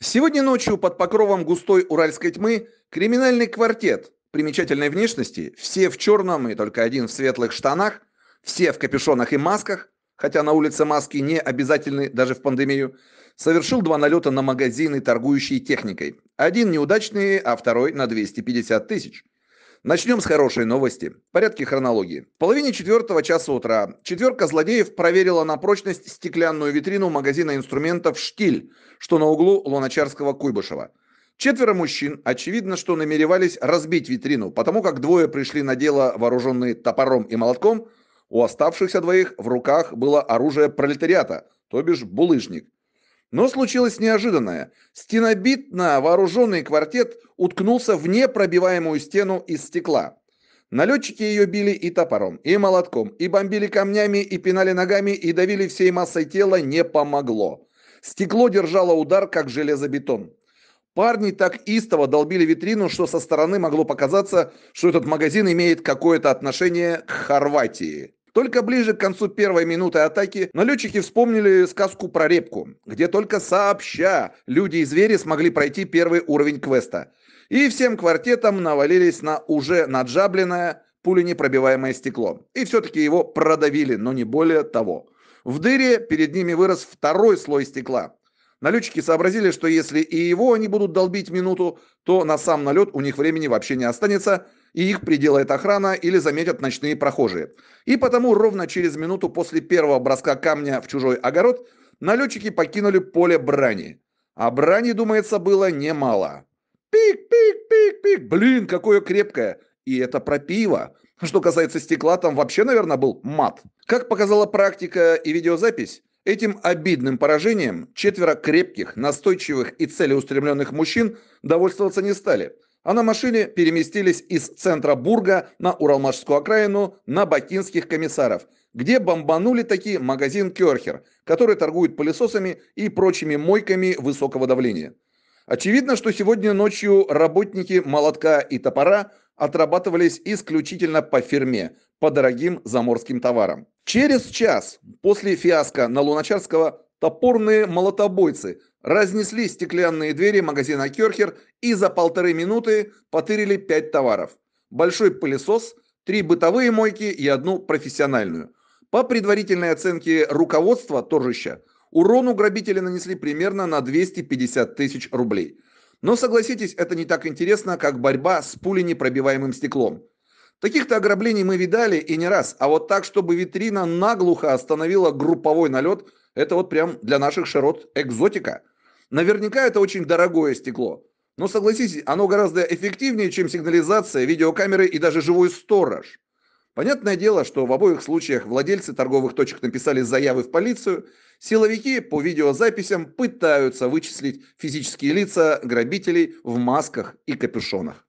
Сегодня ночью под покровом густой уральской тьмы криминальный квартет примечательной внешности, все в черном и только один в светлых штанах, все в капюшонах и масках, хотя на улице маски не обязательны даже в пандемию, совершил два налета на магазины, торгующие техникой. Один неудачный, а второй на 250 тысяч. Начнем с хорошей новости. В порядке хронологии. В половине четвертого часа утра четверка злодеев проверила на прочность стеклянную витрину магазина инструментов «Штиль», что на углу Луначарского-Куйбышева. Четверо мужчин, очевидно, что намеревались разбить витрину, потому как двое пришли на дело вооруженные топором и молотком, у оставшихся двоих в руках было оружие пролетариата, то бишь булыжник. Но случилось неожиданное. Стенобитно вооруженный квартет уткнулся в непробиваемую стену из стекла. Налетчики ее били и топором, и молотком, и бомбили камнями, и пинали ногами, и давили всей массой тела, не помогло. Стекло держало удар, как железобетон. Парни так истово долбили витрину, что со стороны могло показаться, что этот магазин имеет какое-то отношение к Хорватии. Только ближе к концу первой минуты атаки налетчики вспомнили сказку про репку, где только сообща люди и звери смогли пройти первый уровень квеста. И всем квартетом навалились на уже наджабленное пуленепробиваемое стекло. И все-таки его продавили, но не более того. В дыре перед ними вырос второй слой стекла, Налетчики сообразили, что если и его они будут долбить минуту, то на сам налет у них времени вообще не останется, и их приделает охрана или заметят ночные прохожие. И потому ровно через минуту после первого броска камня в чужой огород налетчики покинули поле брани. А брани, думается, было немало. Пик, пик, пик, пик, блин, какое крепкое. И это про пиво. Что касается стекла, там вообще, наверное, был мат. Как показала практика и видеозапись, Этим обидным поражением четверо крепких, настойчивых и целеустремленных мужчин довольствоваться не стали, а на машине переместились из центра Бурга на Уралмашскую окраину на бакинских комиссаров, где бомбанули такие магазин «Керхер», который торгует пылесосами и прочими мойками высокого давления. Очевидно, что сегодня ночью работники молотка и топора отрабатывались исключительно по фирме, по дорогим заморским товарам. Через час после фиаско на Луначарского топорные молотобойцы разнесли стеклянные двери магазина «Керхер» и за полторы минуты потырили пять товаров. Большой пылесос, три бытовые мойки и одну профессиональную. По предварительной оценке руководства торжища, урону грабители нанесли примерно на 250 тысяч рублей. Но согласитесь, это не так интересно, как борьба с пуленепробиваемым стеклом. Таких-то ограблений мы видали и не раз, а вот так, чтобы витрина наглухо остановила групповой налет, это вот прям для наших широт экзотика. Наверняка это очень дорогое стекло. Но согласитесь, оно гораздо эффективнее, чем сигнализация, видеокамеры и даже живой сторож. Понятное дело, что в обоих случаях владельцы торговых точек написали заявы в полицию, силовики по видеозаписям пытаются вычислить физические лица грабителей в масках и капюшонах.